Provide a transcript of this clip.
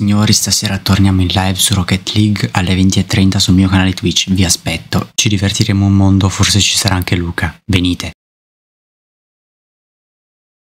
signori, stasera torniamo in live su Rocket League alle 20.30 sul mio canale Twitch, vi aspetto. Ci divertiremo un mondo, forse ci sarà anche Luca. Venite.